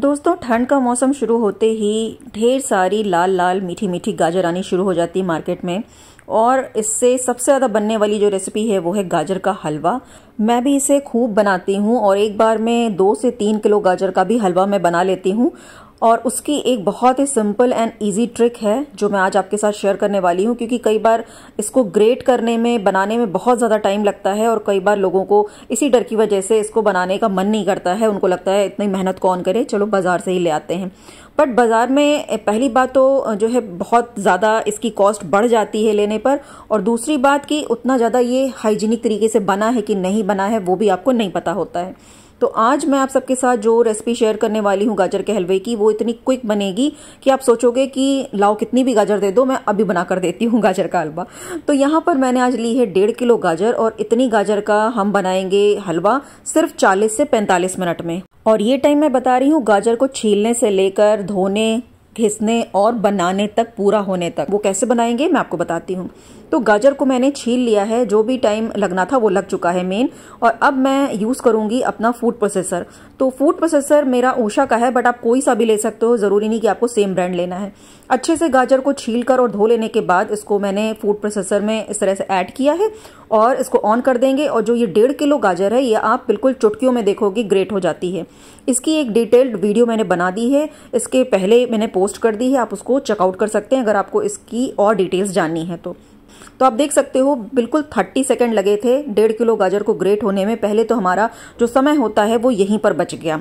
दोस्तों ठंड का मौसम शुरू होते ही ढेर सारी लाल लाल मीठी मीठी गाजर आनी शुरू हो जाती है मार्केट में और इससे सबसे ज़्यादा बनने वाली जो रेसिपी है वो है गाजर का हलवा मैं भी इसे खूब बनाती हूँ और एक बार में दो से तीन किलो गाजर का भी हलवा मैं बना लेती हूँ और उसकी एक बहुत ही सिंपल एंड इजी ट्रिक है जो मैं आज आपके साथ शेयर करने वाली हूँ क्योंकि कई बार इसको ग्रेट करने में बनाने में बहुत ज़्यादा टाइम लगता है और कई बार लोगों को इसी डर की वजह से इसको बनाने का मन नहीं करता है उनको लगता है इतनी मेहनत कौन करे चलो बाज़ार से ही ले आते हैं बट बाज़ार में पहली बात तो जो है बहुत ज़्यादा इसकी कॉस्ट बढ़ जाती है लेने पर और दूसरी बात कि उतना ज़्यादा ये हाइजीनिक तरीके से बना है कि नहीं बना है वो भी आपको नहीं पता होता है तो आज मैं आप सबके साथ जो रेसिपी शेयर करने वाली हूँ गाजर के हलवे की वो इतनी क्विक बनेगी कि आप सोचोगे कि लाओ कितनी भी गाजर दे दो मैं अभी बना कर देती हूँ गाजर का हलवा तो यहाँ पर मैंने आज ली है डेढ़ किलो गाजर और इतनी गाजर का हम बनाएंगे हलवा सिर्फ चालीस से पैंतालीस मिनट में और ये टाइम मैं बता रही हूँ गाजर को छीलने से लेकर धोने घिसने और बनाने तक पूरा होने तक वो कैसे बनाएंगे मैं आपको बताती हूँ तो गाजर को मैंने छील लिया है जो भी टाइम लगना था वो लग चुका है मेन और अब मैं यूज़ करूँगी अपना फूड प्रोसेसर तो फूड प्रोसेसर मेरा ऊषा का है बट आप कोई सा भी ले सकते हो ज़रूरी नहीं कि आपको सेम ब्रांड लेना है अच्छे से गाजर को छील कर और धो लेने के बाद इसको मैंने फूड प्रोसेसर में इस तरह से ऐड किया है और इसको ऑन कर देंगे और जो ये डेढ़ किलो गाजर है ये आप बिल्कुल चुटकियों में देखोगे ग्रेट हो जाती है इसकी एक डिटेल्ड वीडियो मैंने बना दी है इसके पहले मैंने पोस्ट कर दी है आप उसको चेकआउट कर सकते हैं अगर आपको इसकी और डिटेल्स जाननी है तो तो आप देख सकते हो बिल्कुल थर्टी सेकेंड लगे थे डेढ़ किलो गाजर को ग्रेट होने में पहले तो हमारा जो समय होता है वो यहीं पर बच गया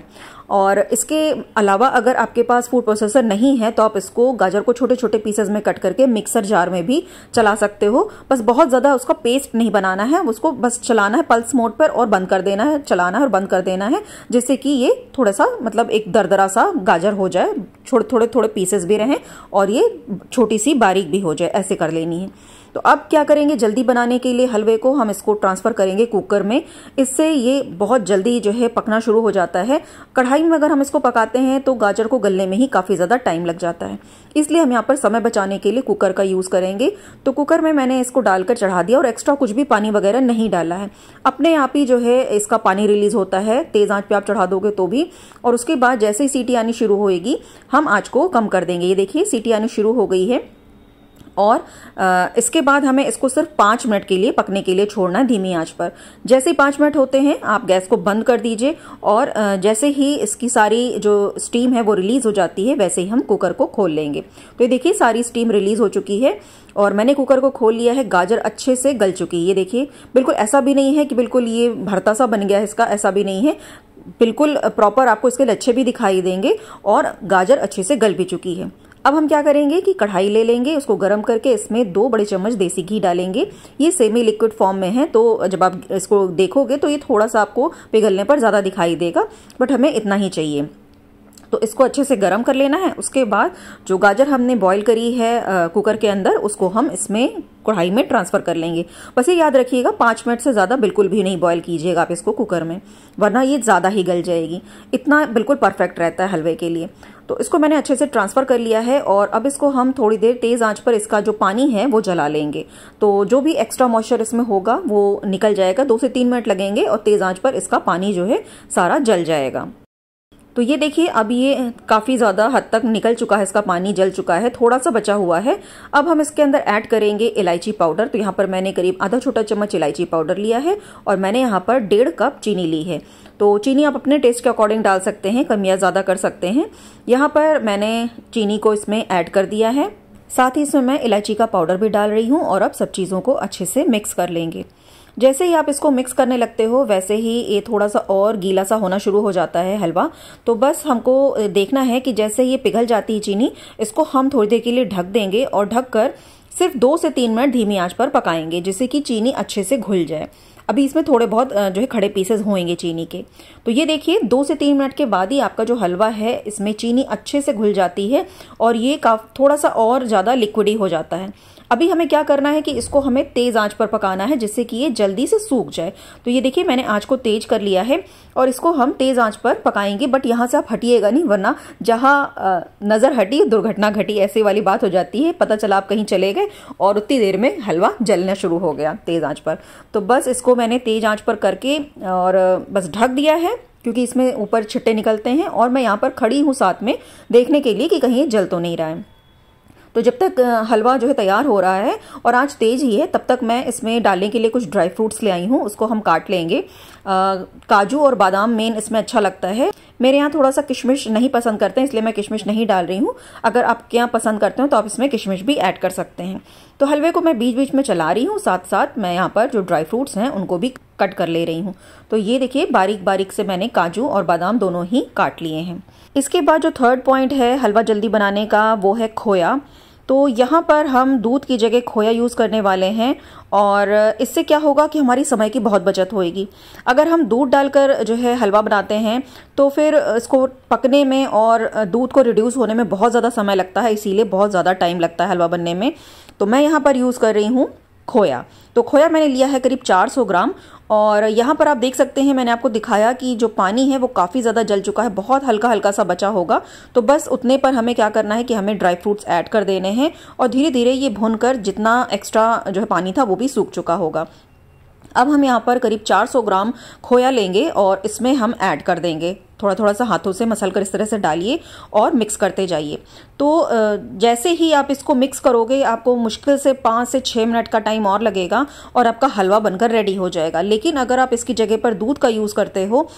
और इसके अलावा अगर आपके पास फूड प्रोसेसर नहीं है तो आप इसको गाजर को छोटे छोटे पीसेज में कट करके मिक्सर जार में भी चला सकते हो बस बहुत ज़्यादा उसका पेस्ट नहीं बनाना है उसको बस चलाना है पल्स मोड पर और बंद कर देना है चलाना है और बंद कर देना है जिससे कि ये थोड़ा सा मतलब एक दरदरा सा गाजर हो जाए छोड़ थोड़े थोड़े पीसेस भी रहें और ये छोटी सी बारीक भी हो जाए ऐसे कर लेनी है तो अब क्या करेंगे जल्दी बनाने के लिए हलवे को हम इसको ट्रांसफ़र करेंगे कुकर में इससे ये बहुत जल्दी जो है पकना शुरू हो जाता है कढ़ाई में अगर हम इसको पकाते हैं तो गाजर को गलने में ही काफ़ी ज़्यादा टाइम लग जाता है इसलिए हम यहाँ पर समय बचाने के लिए कुकर का यूज़ करेंगे तो कुकर में मैंने इसको डालकर चढ़ा दिया और एक्स्ट्रा कुछ भी पानी वगैरह नहीं डाला है अपने आप ही जो है इसका पानी रिलीज होता है तेज़ आँच पर आप चढ़ा दोगे तो भी और उसके बाद जैसे ही सीटी आनी शुरू होएगी हम आँच को कम कर देंगे ये देखिए सीटी आनी शुरू हो गई है और इसके बाद हमें इसको सिर्फ पाँच मिनट के लिए पकने के लिए छोड़ना है धीमी आंच पर जैसे ही पाँच मिनट होते हैं आप गैस को बंद कर दीजिए और जैसे ही इसकी सारी जो स्टीम है वो रिलीज़ हो जाती है वैसे ही हम कुकर को खोल लेंगे तो ये देखिए सारी स्टीम रिलीज़ हो चुकी है और मैंने कुकर को खोल लिया है गाजर अच्छे से गल चुकी है ये देखिए बिल्कुल ऐसा भी नहीं है कि बिल्कुल ये भरता सा बन गया है इसका ऐसा भी नहीं है बिल्कुल प्रॉपर आपको इसके लच्छे भी दिखाई देंगे और गाजर अच्छे से गल भी चुकी है अब हम क्या करेंगे कि कढ़ाई ले लेंगे उसको गर्म करके इसमें दो बड़े चम्मच देसी घी डालेंगे ये सेमी लिक्विड फॉर्म में है तो जब आप इसको देखोगे तो ये थोड़ा सा आपको पिघलने पर ज़्यादा दिखाई देगा बट हमें इतना ही चाहिए तो इसको अच्छे से गर्म कर लेना है उसके बाद जो गाजर हमने बॉईल करी है आ, कुकर के अंदर उसको हम इसमें कढ़ाई में ट्रांसफ़र कर लेंगे बस ये याद रखिएगा पाँच मिनट से ज़्यादा बिल्कुल भी नहीं बॉईल कीजिएगा आप इसको कुकर में वरना ये ज़्यादा ही गल जाएगी इतना बिल्कुल परफेक्ट रहता है हलवे के लिए तो इसको मैंने अच्छे से ट्रांसफ़र कर लिया है और अब इसको हम थोड़ी देर तेज़ आंच पर इसका जो पानी है वो जला लेंगे तो जो भी एक्स्ट्रा मॉइस्चर इसमें होगा वो निकल जाएगा दो से तीन मिनट लगेंगे और तेज़ आंच पर इसका पानी जो है सारा जल जाएगा तो ये देखिए अब ये काफ़ी ज़्यादा हद तक निकल चुका है इसका पानी जल चुका है थोड़ा सा बचा हुआ है अब हम इसके अंदर ऐड करेंगे इलायची पाउडर तो यहाँ पर मैंने करीब आधा छोटा चम्मच इलायची पाउडर लिया है और मैंने यहाँ पर डेढ़ कप चीनी ली है तो चीनी आप अपने टेस्ट के अकॉर्डिंग डाल सकते हैं कम या ज़्यादा कर सकते हैं यहाँ पर मैंने चीनी को इसमें ऐड कर दिया है साथ ही इसमें मैं इलायची का पाउडर भी डाल रही हूँ और अब सब चीज़ों को अच्छे से मिक्स कर लेंगे जैसे ही आप इसको मिक्स करने लगते हो वैसे ही ये थोड़ा सा और गीला सा होना शुरू हो जाता है हलवा तो बस हमको देखना है कि जैसे ये पिघल जाती है चीनी इसको हम थोड़ी देर के लिए ढक देंगे और ढक कर सिर्फ दो से तीन मिनट धीमी आंच पर पकाएंगे जिससे कि चीनी अच्छे से घुल जाए अभी इसमें थोड़े बहुत जो है खड़े पीसेस होंगे चीनी के तो ये देखिए दो से तीन मिनट के बाद ही आपका जो हलवा है इसमें चीनी अच्छे से घुल जाती है और ये काफ थोड़ा सा और ज़्यादा लिक्विडी हो जाता है अभी हमें क्या करना है कि इसको हमें तेज़ आंच पर पकाना है जिससे कि ये जल्दी से सूख जाए तो ये देखिए मैंने आंच को तेज कर लिया है और इसको हम तेज़ आंच पर पकाएंगे बट यहाँ से आप हटिएगा नहीं वरना जहाँ नज़र हटी दुर्घटना घटी ऐसे वाली बात हो जाती है पता चला आप कहीं चले गए और उतनी देर में हलवा जलना शुरू हो गया तेज़ आँच पर तो बस इसको मैंने तेज़ आँच पर करके और बस ढक दिया है क्योंकि इसमें ऊपर छिट्टे निकलते हैं और मैं यहाँ पर खड़ी हूँ साथ में देखने के लिए कि कहीं जल तो नहीं रहा है तो जब तक हलवा जो है तैयार हो रहा है और आज तेज ही है तब तक मैं इसमें डालने के लिए कुछ ड्राई फ्रूट्स ले आई हूँ उसको हम काट लेंगे काजू और बादाम मेन इसमें अच्छा लगता है मेरे यहाँ थोड़ा सा किशमिश नहीं पसंद करते हैं इसलिए मैं किशमिश नहीं डाल रही हूँ अगर आपके यहाँ पसंद करते हो तो आप इसमें किशमिश भी ऐड कर सकते हैं तो हलवे को मैं बीच बीच में चला रही हूँ साथ साथ मैं यहाँ पर जो ड्राई फ्रूट्स हैं उनको भी कट कर ले रही हूँ तो ये देखिए बारीक बारीक से मैंने काजू और बादाम दोनों ही काट लिए हैं इसके बाद जो थर्ड पॉइंट है हलवा जल्दी बनाने का वो है खोया तो यहाँ पर हम दूध की जगह खोया यूज़ करने वाले हैं और इससे क्या होगा कि हमारी समय की बहुत बचत होएगी अगर हम दूध डालकर जो है हलवा बनाते हैं तो फिर इसको पकने में और दूध को रिड्यूस होने में बहुत ज़्यादा समय लगता है इसीलिए बहुत ज़्यादा टाइम लगता है हलवा बनने में तो मैं यहाँ पर यूज़ कर रही हूँ खोया तो खोया मैंने लिया है करीब 400 ग्राम और यहाँ पर आप देख सकते हैं मैंने आपको दिखाया कि जो पानी है वो काफ़ी ज़्यादा जल चुका है बहुत हल्का हल्का सा बचा होगा तो बस उतने पर हमें क्या करना है कि हमें ड्राई फ्रूट्स ऐड कर देने हैं और धीरे धीरे ये भुनकर जितना एक्स्ट्रा जो है पानी था वो भी सूख चुका होगा अब हम यहाँ पर करीब 400 ग्राम खोया लेंगे और इसमें हम ऐड कर देंगे थोड़ा थोड़ा सा हाथों से मसल कर इस तरह से डालिए और मिक्स करते जाइए तो जैसे ही आप इसको मिक्स करोगे आपको मुश्किल से पाँच से छः मिनट का टाइम और लगेगा और आपका हलवा बनकर रेडी हो जाएगा लेकिन अगर आप इसकी जगह पर दूध का यूज़ करते हो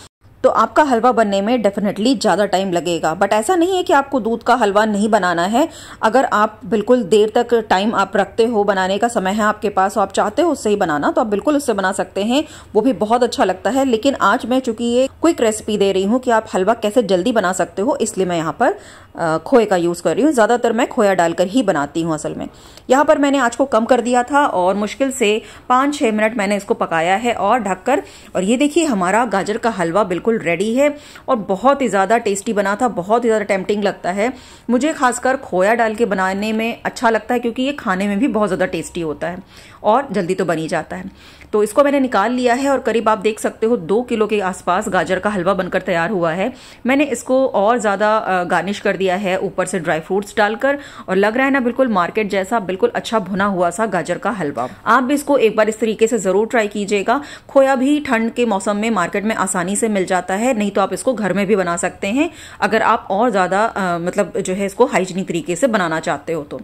तो आपका हलवा बनने में डेफिनेटली ज़्यादा टाइम लगेगा बट ऐसा नहीं है कि आपको दूध का हलवा नहीं बनाना है अगर आप बिल्कुल देर तक टाइम आप रखते हो बनाने का समय है आपके पास और आप चाहते हो उससे ही बनाना तो आप बिल्कुल उससे बना सकते हैं वो भी बहुत अच्छा लगता है लेकिन आज मैं चूंकि ये क्विक रेसिपी दे रही हूँ कि आप हलवा कैसे जल्दी बना सकते हो इसलिए मैं यहाँ पर खोए का यूज़ कर रही हूँ ज़्यादातर मैं खोया डालकर ही बनाती हूँ असल में यहाँ पर मैंने आज को कम कर दिया था और मुश्किल से पाँच छः मिनट मैंने इसको पकाया है और ढककर और ये देखिए हमारा गाजर का हलवा बिल्कुल बिल्कुल रेडी है और बहुत ही ज़्यादा टेस्टी बना था बहुत ही ज़्यादा टेम्पटिंग लगता है मुझे खासकर खोया डाल के बनाने में अच्छा लगता है क्योंकि ये खाने में भी बहुत ज़्यादा टेस्टी होता है और जल्दी तो बनी जाता है तो इसको मैंने निकाल लिया है और करीब आप देख सकते हो दो किलो के आसपास गाजर का हलवा बनकर तैयार हुआ है मैंने इसको और ज़्यादा गार्निश कर दिया है ऊपर से ड्राई फ्रूट्स डालकर और लग रहा है ना बिल्कुल मार्केट जैसा बिल्कुल अच्छा भुना हुआ सा गाजर का हलवा आप भी इसको एक बार इस तरीके से ज़रूर ट्राई कीजिएगा खोया भी ठंड के मौसम में मार्केट में आसानी से मिल जाता जाता है नहीं तो आप इसको घर में भी बना सकते हैं अगर आप और ज़्यादा मतलब जो है इसको हाइजीनिक तरीके से बनाना चाहते हो तो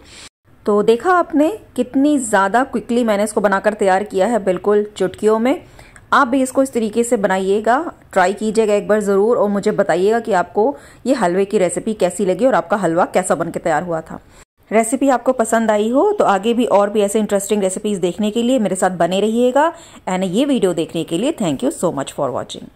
तो देखा आपने कितनी ज़्यादा क्विकली मैंने इसको बनाकर तैयार किया है बिल्कुल चुटकियों में आप भी इसको इस तरीके से बनाइएगा ट्राई कीजिएगा एक बार ज़रूर और मुझे बताइएगा कि आपको ये हलवे की रेसिपी कैसी लगी और आपका हलवा कैसा बन तैयार हुआ था रेसिपी आपको पसंद आई हो तो आगे भी और भी ऐसे इंटरेस्टिंग रेसिपीज़ देखने के लिए मेरे साथ बने रहिएगा एंड ये वीडियो देखने के लिए thank you so much for watching